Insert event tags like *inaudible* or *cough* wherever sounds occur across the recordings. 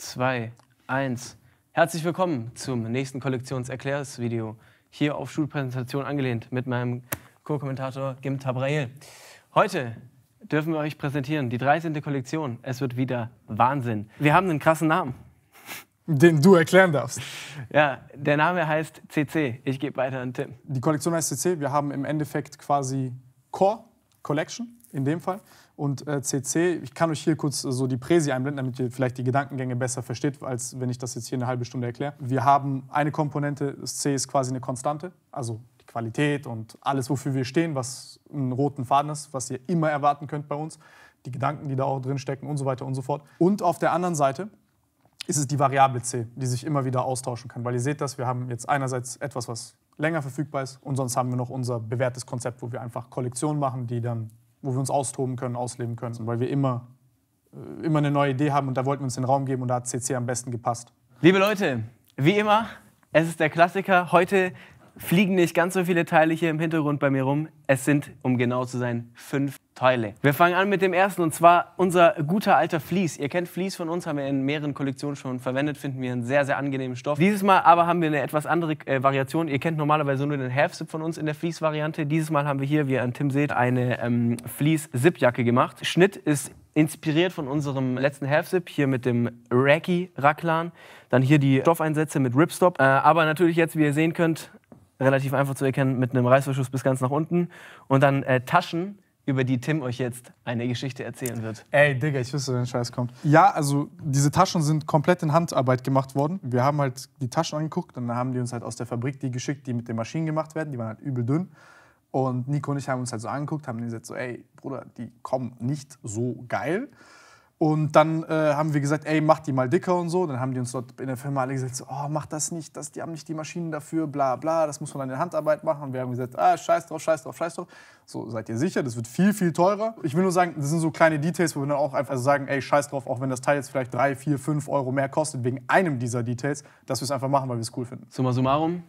2, 1. Herzlich willkommen zum nächsten kollektionserklärs Hier auf Schulpräsentation angelehnt mit meinem Co-Kommentator Gim Tabrail. Heute dürfen wir euch präsentieren die 13. Kollektion. Es wird wieder Wahnsinn. Wir haben einen krassen Namen. Den du erklären darfst. Ja, der Name heißt CC. Ich gebe weiter an Tim. Die Kollektion heißt CC. Wir haben im Endeffekt quasi Core Collection in dem Fall und äh, CC. Ich kann euch hier kurz äh, so die Präsi einblenden, damit ihr vielleicht die Gedankengänge besser versteht, als wenn ich das jetzt hier eine halbe Stunde erkläre. Wir haben eine Komponente, das C ist quasi eine Konstante, also die Qualität und alles, wofür wir stehen, was einen roten Faden ist, was ihr immer erwarten könnt bei uns, die Gedanken, die da auch drin stecken und so weiter und so fort. Und auf der anderen Seite ist es die Variable c, die sich immer wieder austauschen kann. Weil ihr seht das, wir haben jetzt einerseits etwas, was länger verfügbar ist und sonst haben wir noch unser bewährtes Konzept, wo wir einfach Kollektionen machen, die dann, wo wir uns austoben können, ausleben können, und weil wir immer, äh, immer eine neue Idee haben und da wollten wir uns den Raum geben und da hat CC am besten gepasst. Liebe Leute, wie immer, es ist der Klassiker. Heute fliegen nicht ganz so viele Teile hier im Hintergrund bei mir rum. Es sind, um genau zu sein, fünf Teile. Wir fangen an mit dem ersten und zwar unser guter alter Vlies. Ihr kennt Vlies von uns, haben wir in mehreren Kollektionen schon verwendet, finden wir einen sehr, sehr angenehmen Stoff. Dieses Mal aber haben wir eine etwas andere äh, Variation. Ihr kennt normalerweise nur den Half-Zip von uns in der Vlies-Variante. Dieses Mal haben wir hier, wie ihr an Tim seht, eine ähm, Vlies-Zip-Jacke gemacht. Schnitt ist inspiriert von unserem letzten Half-Zip, hier mit dem Racky Raklan. Dann hier die Stoffeinsätze mit Ripstop. Äh, aber natürlich jetzt, wie ihr sehen könnt, relativ einfach zu erkennen, mit einem Reißverschluss bis ganz nach unten. Und dann äh, Taschen, über die Tim euch jetzt eine Geschichte erzählen wird. Ey, Digga, ich wusste, wenn Scheiß kommt. Ja, also diese Taschen sind komplett in Handarbeit gemacht worden. Wir haben halt die Taschen angeguckt und dann haben die uns halt aus der Fabrik die geschickt, die mit den Maschinen gemacht werden. Die waren halt übel dünn. Und Nico und ich haben uns halt so angeguckt, haben gesagt so, ey, Bruder, die kommen nicht so geil. Und dann äh, haben wir gesagt, ey, mach die mal dicker und so. Dann haben die uns dort in der Firma alle gesagt, so, oh, mach das nicht, das, die haben nicht die Maschinen dafür, bla bla, das muss man dann in Handarbeit machen. Und wir haben gesagt, ah, scheiß drauf, scheiß drauf, scheiß drauf. So, seid ihr sicher, das wird viel, viel teurer. Ich will nur sagen, das sind so kleine Details, wo wir dann auch einfach sagen, ey, scheiß drauf, auch wenn das Teil jetzt vielleicht drei, vier, fünf Euro mehr kostet, wegen einem dieser Details, dass wir es einfach machen, weil wir es cool finden. Summa summarum,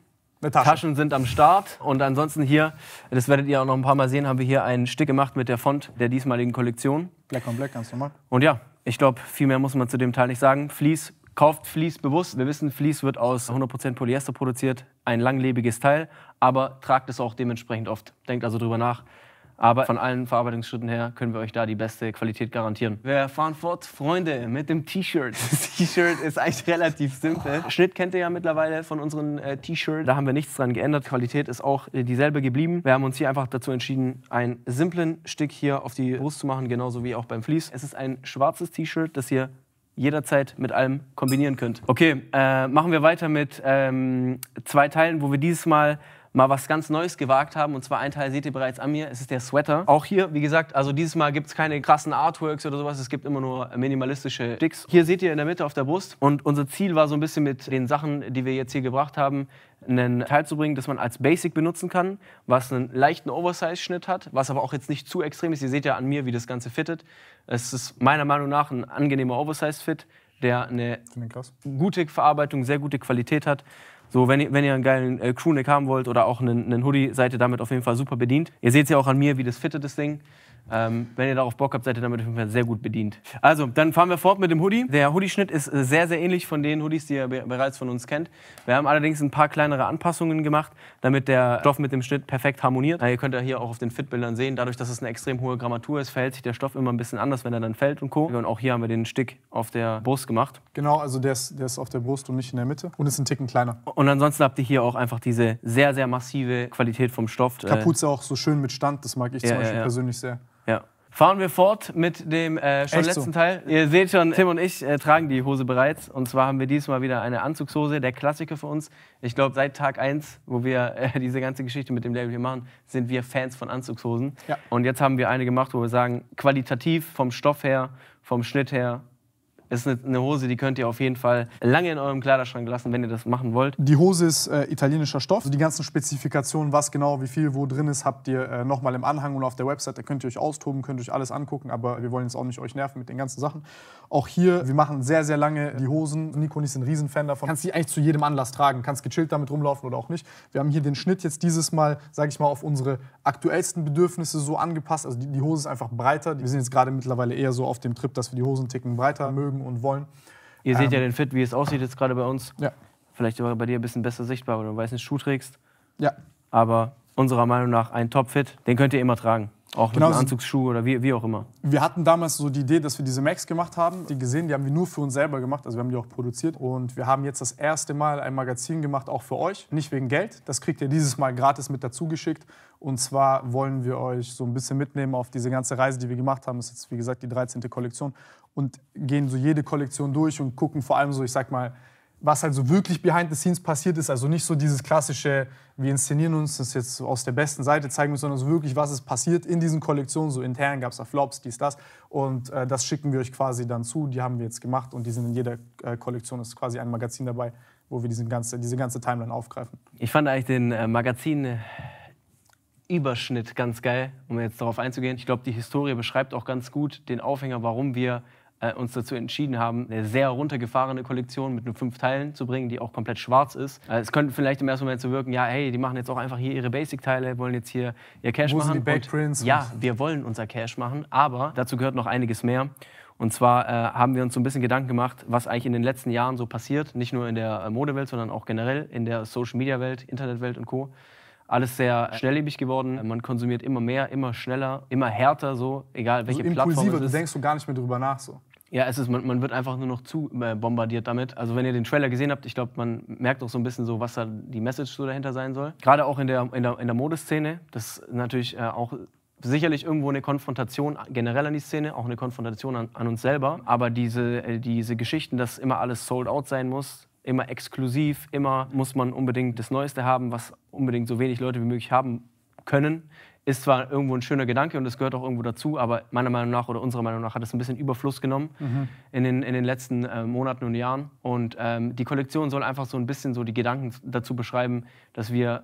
Tasche. Taschen sind am Start. Und ansonsten hier, das werdet ihr auch noch ein paar Mal sehen, haben wir hier einen Stick gemacht mit der Font der diesmaligen Kollektion. Black on Black, ganz normal. Und ja, ich glaube, viel mehr muss man zu dem Teil nicht sagen. Fleece, kauft Fleece bewusst. Wir wissen, Fleece wird aus 100% Polyester produziert. Ein langlebiges Teil, aber tragt es auch dementsprechend oft. Denkt also drüber nach. Aber von allen Verarbeitungsschritten her können wir euch da die beste Qualität garantieren. Wir fahren fort, Freunde, mit dem T-Shirt. Das T-Shirt ist eigentlich relativ simpel. Schnitt kennt ihr ja mittlerweile von unseren äh, T-Shirts. Da haben wir nichts dran geändert. Qualität ist auch äh, dieselbe geblieben. Wir haben uns hier einfach dazu entschieden, einen simplen Stick hier auf die Brust zu machen, genauso wie auch beim Vlies. Es ist ein schwarzes T-Shirt, das ihr jederzeit mit allem kombinieren könnt. Okay, äh, machen wir weiter mit ähm, zwei Teilen, wo wir dieses Mal mal was ganz Neues gewagt haben. Und zwar ein Teil seht ihr bereits an mir, es ist der Sweater. Auch hier, wie gesagt, also dieses Mal gibt es keine krassen Artworks oder sowas, es gibt immer nur minimalistische Sticks. Hier seht ihr in der Mitte auf der Brust und unser Ziel war so ein bisschen mit den Sachen, die wir jetzt hier gebracht haben, einen Teil zu bringen, das man als Basic benutzen kann, was einen leichten Oversize-Schnitt hat, was aber auch jetzt nicht zu extrem ist. Ihr seht ja an mir, wie das Ganze fittet. Es ist meiner Meinung nach ein angenehmer Oversize-Fit, der eine gute Verarbeitung, sehr gute Qualität hat so, wenn ihr, wenn ihr einen geilen äh, Crewneck haben wollt oder auch einen, einen Hoodie, seid ihr damit auf jeden Fall super bedient. Ihr seht es ja auch an mir, wie das fittet, das Ding. Ähm, wenn ihr darauf Bock habt, seid ihr damit auf jeden Fall sehr gut bedient. Also, dann fahren wir fort mit dem Hoodie. Der Hoodie-Schnitt ist äh, sehr, sehr ähnlich von den Hoodies, die ihr bereits von uns kennt. Wir haben allerdings ein paar kleinere Anpassungen gemacht, damit der Stoff mit dem Schnitt perfekt harmoniert. Ja, ihr könnt ja hier auch auf den Fit-Bildern sehen, dadurch, dass es eine extrem hohe Grammatur ist, verhält sich der Stoff immer ein bisschen anders, wenn er dann fällt und Co. Und auch hier haben wir den Stick auf der Brust gemacht. Genau, also der ist, der ist auf der Brust und nicht in der Mitte und ist ein Ticken kleiner. Und ansonsten habt ihr hier auch einfach diese sehr, sehr massive Qualität vom Stoff. Kapuze auch so schön mit Stand, das mag ich ja, zum Beispiel ja, persönlich sehr. Fahren wir fort mit dem äh, schon Echt letzten so? Teil. Ihr seht schon, Tim und ich äh, tragen die Hose bereits. Und zwar haben wir diesmal wieder eine Anzugshose, der Klassiker für uns. Ich glaube, seit Tag 1, wo wir äh, *laughs* diese ganze Geschichte mit dem Label hier machen, sind wir Fans von Anzugshosen. Ja. Und jetzt haben wir eine gemacht, wo wir sagen, qualitativ vom Stoff her, vom Schnitt her, ist eine, eine, Hose, die könnt ihr auf jeden Fall lange in eurem Kleiderschrank lassen, wenn ihr das machen wollt. Die Hose ist äh, italienischer Stoff. Also die ganzen Spezifikationen, was genau, wie viel, wo drin ist, habt ihr äh, nochmal im Anhang und auf der Website. Da könnt ihr euch austoben, könnt euch alles angucken, aber wir wollen jetzt auch nicht euch nerven mit den ganzen Sachen. Auch hier, wir machen sehr, sehr lange die Hosen. Nico und ich sind Riesenfan davon. Kannst die eigentlich zu jedem Anlass tragen, kannst gechillt damit rumlaufen oder auch nicht. Wir haben hier den Schnitt jetzt dieses Mal, sage ich mal, auf unsere aktuellsten Bedürfnisse so angepasst. Also die, die Hose ist einfach breiter. Wir sind jetzt gerade mittlerweile eher so auf dem Trip, dass wir die Hosen ticken breiter mögen mögen und wollen. Ihr seht ähm, ja den Fit, wie es aussieht jetzt gerade bei uns. Ja. Vielleicht sogar bei dir ein bisschen besser sichtbar, weil du einen weißen Schuh trägst. Ja. Aber unserer Meinung nach ein Top-Fit, den könnt ihr immer tragen. Auch mit einem genau, Anzugsschuh oder wie, wie auch immer. Wir hatten damals so die Idee, dass wir diese Macs gemacht haben. Die gesehen, die haben wir nur für uns selber gemacht. Also wir haben die auch produziert. Und wir haben jetzt das erste Mal ein Magazin gemacht, auch für euch. Nicht wegen Geld. Das kriegt ihr dieses Mal gratis mit dazu geschickt. Und zwar wollen wir euch so ein bisschen mitnehmen auf diese ganze Reise, die wir gemacht haben. Das ist jetzt, wie gesagt, die 13. Kollektion. Und gehen so jede Kollektion durch und gucken vor allem so, ich sag mal, was also wirklich behind the scenes passiert ist. Also nicht so dieses klassische, wir inszenieren uns das jetzt aus der besten Seite zeigen müssen, sondern so wirklich, was ist passiert in diesen Kollektionen. So intern gab es da Flops, dies, das. Und äh, das schicken wir euch quasi dann zu. Die haben wir jetzt gemacht und die sind in jeder äh, Kollektion, ist quasi ein Magazin dabei, wo wir diesen ganze, diese ganze Timeline aufgreifen. Ich fand eigentlich den äh, Magazin. Überschnitt ganz geil, um jetzt darauf einzugehen. Ich glaube, die Historie beschreibt auch ganz gut den Aufhänger, warum wir äh, uns dazu entschieden haben, eine sehr runtergefahrene Kollektion mit nur fünf Teilen zu bringen, die auch komplett schwarz ist. Äh, es könnte vielleicht im ersten Moment so wirken, ja, hey, die machen jetzt auch einfach hier ihre Basic-Teile, wollen jetzt hier ihr Cash machen. Sind die Backprints? ja, wir wollen unser Cash machen, aber dazu gehört noch einiges mehr. Und zwar äh, haben wir uns so ein bisschen Gedanken gemacht, was eigentlich in den letzten Jahren so passiert, nicht nur in der äh, Modewelt, sondern auch generell in der Social-Media-Welt, Internetwelt und Co. Alles sehr schnelllebig geworden. Man konsumiert immer mehr, immer schneller, immer härter, so egal also welche also Plattform. Impulsiver, du denkst du gar nicht mehr drüber nach so. Ja, es ist, man, man wird einfach nur noch zu äh, bombardiert damit. Also wenn ihr den Trailer gesehen habt, ich glaube, man merkt auch so ein bisschen so, was da die Message so dahinter sein soll. Gerade auch in der, in der, in der Modeszene, das ist natürlich äh, auch sicherlich irgendwo eine Konfrontation äh, generell an die Szene, auch eine Konfrontation an, an uns selber. Aber diese, äh, diese Geschichten, dass immer alles sold out sein muss, immer exklusiv, immer muss man unbedingt das Neueste haben, was unbedingt so wenig Leute wie möglich haben können, ist zwar irgendwo ein schöner Gedanke und es gehört auch irgendwo dazu, aber meiner Meinung nach oder unserer Meinung nach hat es ein bisschen Überfluss genommen mhm. in, den, in den letzten äh, Monaten und Jahren. Und ähm, die Kollektion soll einfach so ein bisschen so die Gedanken dazu beschreiben, dass wir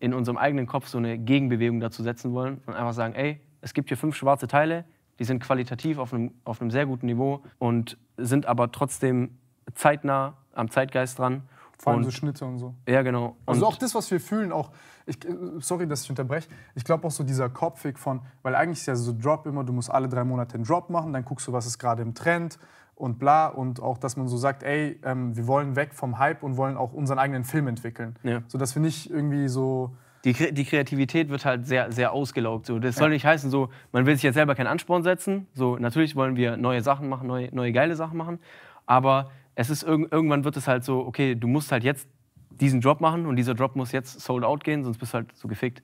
in unserem eigenen Kopf so eine Gegenbewegung dazu setzen wollen und einfach sagen, ey, es gibt hier fünf schwarze Teile, die sind qualitativ auf einem, auf einem sehr guten Niveau und sind aber trotzdem zeitnah am Zeitgeist dran vor allem und, so Schnitte und so. Ja, genau. Also und also auch das, was wir fühlen, auch, ich, sorry, dass ich unterbreche, ich glaube auch so dieser Kopfweg von, weil eigentlich ist ja so Drop immer, du musst alle drei Monate einen Drop machen, dann guckst du, was ist gerade im Trend und bla und auch, dass man so sagt, ey, ähm, wir wollen weg vom Hype und wollen auch unseren eigenen Film entwickeln. Ja. Sodass wir nicht irgendwie so... Die, die Kreativität wird halt sehr, sehr ausgelaugt. So. Das ja. soll nicht heißen, so, man will sich jetzt selber keinen Ansporn setzen. So, natürlich wollen wir neue Sachen machen, neue, neue geile Sachen machen, aber es ist irg irgendwann wird es halt so, okay, du musst halt jetzt diesen Drop machen und dieser Drop muss jetzt sold out gehen, sonst bist du halt so gefickt.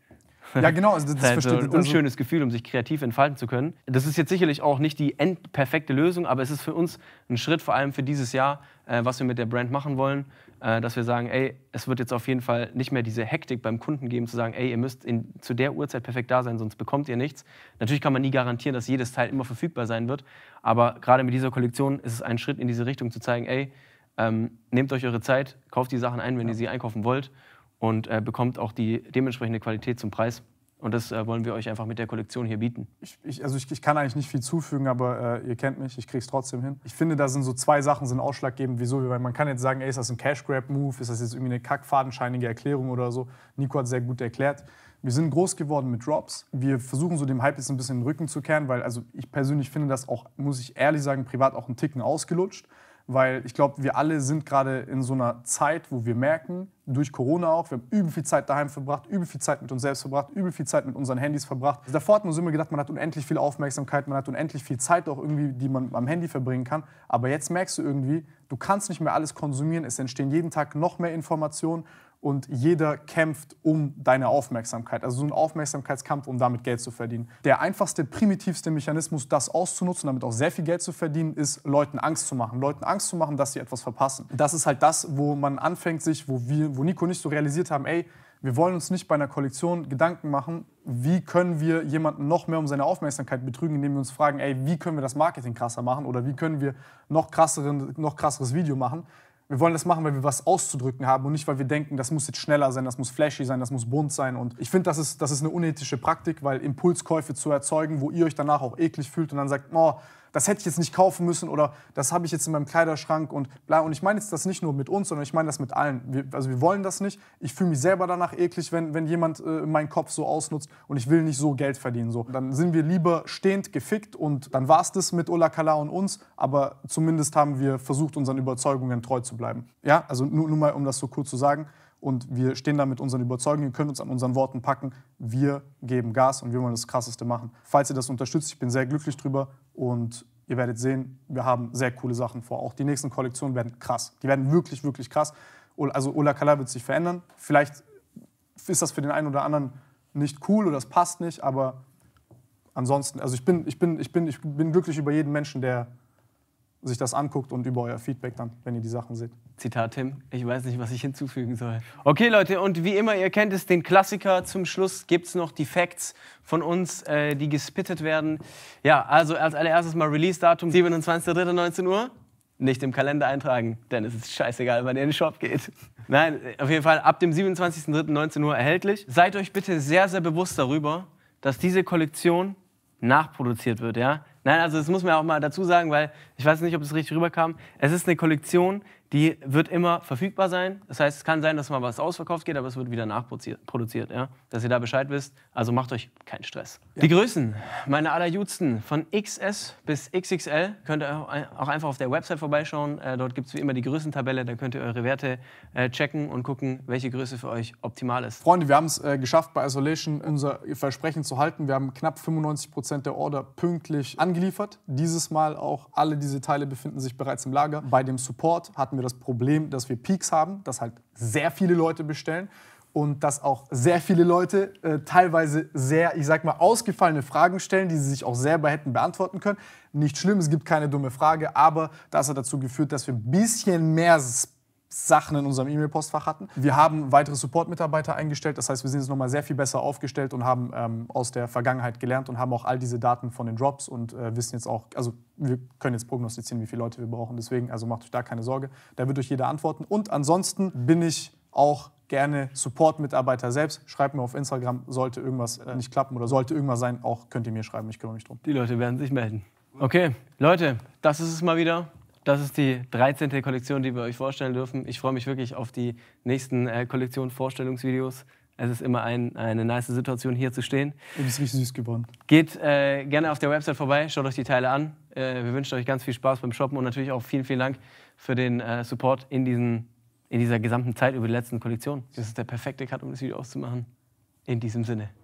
Ja, genau. Also das, *laughs* das ist halt so ein also unschönes Gefühl, um sich kreativ entfalten zu können. Das ist jetzt sicherlich auch nicht die endperfekte Lösung, aber es ist für uns ein Schritt, vor allem für dieses Jahr, äh, was wir mit der Brand machen wollen. Äh, dass wir sagen, ey, es wird jetzt auf jeden Fall nicht mehr diese Hektik beim Kunden geben, zu sagen, ey, ihr müsst in, zu der Uhrzeit perfekt da sein, sonst bekommt ihr nichts. Natürlich kann man nie garantieren, dass jedes Teil immer verfügbar sein wird, aber gerade mit dieser Kollektion ist es ein Schritt in diese Richtung zu zeigen, ey, ähm, nehmt euch eure Zeit, kauft die Sachen ein, wenn ja. ihr sie einkaufen wollt und äh, bekommt auch die dementsprechende Qualität zum Preis. Und das äh, wollen wir euch einfach mit der Kollektion hier bieten. Ich, ich, also ich, ich, kann eigentlich nicht viel zufügen, aber äh, ihr kennt mich, ich krieg's trotzdem hin. Ich finde, da sind so zwei Sachen sind ausschlaggebend, wieso weil man kann jetzt sagen, ey, ist das ein Cash-Grab-Move, ist das jetzt irgendwie eine kackfadenscheinige Erklärung oder so. Nico hat sehr gut erklärt. Wir sind groß geworden mit Drops. Wir versuchen so dem Hype jetzt ein bisschen den Rücken zu kehren, weil also ich persönlich finde das auch, muss ich ehrlich sagen, privat auch einen Ticken ausgelutscht weil ich glaube, wir alle sind gerade in so einer Zeit, wo wir merken, durch Corona auch, wir haben übel viel Zeit daheim verbracht, übel viel Zeit mit uns selbst verbracht, übel viel Zeit mit unseren Handys verbracht. davor hat man so immer gedacht, man hat unendlich viel Aufmerksamkeit, man hat unendlich viel Zeit auch irgendwie, die man am Handy verbringen kann. Aber jetzt merkst du irgendwie, du kannst nicht mehr alles konsumieren, es entstehen jeden Tag noch mehr Informationen und jeder kämpft um deine Aufmerksamkeit. Also so ein Aufmerksamkeitskampf, um damit Geld zu verdienen. Der einfachste, primitivste Mechanismus, das auszunutzen, damit auch sehr viel Geld zu verdienen, ist, Leuten Angst zu machen. Leuten Angst zu machen, dass sie etwas verpassen. Das ist halt das, wo man anfängt, sich, wo wir, wo Nico nicht so realisiert haben, ey, wir wollen uns nicht bei einer Kollektion Gedanken machen, wie können wir jemanden noch mehr um seine Aufmerksamkeit betrügen, indem wir uns fragen, ey, wie können wir das Marketing krasser machen oder wie können wir noch, krasseren, noch krasseres Video machen, wir wollen das machen, weil wir was auszudrücken haben und nicht, weil wir denken, das muss jetzt schneller sein, das muss flashy sein, das muss bunt sein. Und ich finde, das ist, das ist eine unethische Praktik, weil Impulskäufe zu erzeugen, wo ihr euch danach auch eklig fühlt und dann sagt, oh, das hätte ich jetzt nicht kaufen müssen oder das habe ich jetzt in meinem Kleiderschrank und bla. Und ich meine jetzt das nicht nur mit uns, sondern ich meine das mit allen. Wir, also wir wollen das nicht. Ich fühle mich selber danach eklig, wenn, wenn jemand äh, meinen Kopf so ausnutzt und ich will nicht so Geld verdienen. So. Dann sind wir lieber stehend gefickt und dann war es das mit Ola Kala und uns, aber zumindest haben wir versucht, unseren Überzeugungen treu zu bleiben. Ja, also nur, nur mal, um das so kurz zu sagen und wir stehen da mit unseren Überzeugungen, können uns an unseren Worten packen. Wir geben Gas und wir wollen das Krasseste machen. Falls ihr das unterstützt, ich bin sehr glücklich drüber. Und ihr werdet sehen, wir haben sehr coole Sachen vor. Auch die nächsten Kollektionen werden krass. Die werden wirklich, wirklich krass. Also Ola Kala wird sich verändern. Vielleicht ist das für den einen oder anderen nicht cool oder es passt nicht, aber ansonsten, also ich bin, ich bin, ich bin, ich bin glücklich über jeden Menschen, der sich das anguckt und über euer Feedback dann, wenn ihr die Sachen seht. Zitat Tim, ich weiß nicht, was ich hinzufügen soll. Okay, Leute, und wie immer, ihr kennt es, den Klassiker. Zum Schluss gibt es noch die Facts von uns, äh, die gespittet werden. Ja, also als allererstes mal Release-Datum 27.03.19 Uhr. Nicht im Kalender eintragen, denn es ist scheißegal, wann ihr in den Shop geht. Nein, auf jeden Fall ab dem 27.03.19 Uhr erhältlich. Seid euch bitte sehr, sehr bewusst darüber, dass diese Kollektion nachproduziert wird, ja? Nein, also das muss man auch mal dazu sagen, weil ich weiß nicht, ob es richtig rüberkam. Es ist eine Kollektion, die wird immer verfügbar sein. Das heißt, es kann sein, dass mal was ausverkauft geht, aber es wird wieder nachproduziert. Ja? Dass ihr da Bescheid wisst. Also macht euch keinen Stress. Ja. Die Größen, meine allerjudsten, von XS bis XXL, könnt ihr auch einfach auf der Website vorbeischauen. Äh, dort gibt es wie immer die Größentabelle. Da könnt ihr eure Werte äh, checken und gucken, welche Größe für euch optimal ist. Freunde, wir haben es äh, geschafft, bei Isolation unser Versprechen zu halten. Wir haben knapp 95 Prozent der Order pünktlich angeliefert. Dieses Mal auch alle diese Teile befinden sich bereits im Lager. Bei dem Support hatten wir das Problem, dass wir Peaks haben, dass halt sehr viele Leute bestellen und dass auch sehr viele Leute äh, teilweise sehr, ich sag mal, ausgefallene Fragen stellen, die sie sich auch selber hätten beantworten können. Nicht schlimm, es gibt keine dumme Frage, aber das hat dazu geführt, dass wir ein bisschen mehr Sachen in unserem E-Mail-Postfach hatten. Wir haben weitere Support-Mitarbeiter eingestellt. Das heißt, wir sind jetzt nochmal sehr viel besser aufgestellt und haben ähm, aus der Vergangenheit gelernt und haben auch all diese Daten von den Drops und äh, wissen jetzt auch, also wir können jetzt prognostizieren, wie viele Leute wir brauchen. Deswegen, also macht euch da keine Sorge. Da wird euch jeder antworten. Und ansonsten bin ich auch gerne Support-Mitarbeiter selbst. Schreibt mir auf Instagram, sollte irgendwas äh, nicht klappen oder sollte irgendwas sein, auch könnt ihr mir schreiben. Ich kümmere mich drum. Die Leute werden sich melden. Okay, Leute, das ist es mal wieder das ist die 13. Kollektion, die wir euch vorstellen dürfen. Ich freue mich wirklich auf die nächsten äh, Kollektion Vorstellungsvideos. Es ist immer ein, eine nice Situation, hier zu stehen. Du bist richtig süß geworden. Geht äh, gerne auf der Website vorbei, schaut euch die Teile an. Äh, wir wünschen euch ganz viel Spaß beim Shoppen und natürlich auch vielen, vielen Dank für den äh, Support in, diesen, in dieser gesamten Zeit über die letzten Kollektionen. Das ist der perfekte Cut, um das Video auszumachen. In diesem Sinne.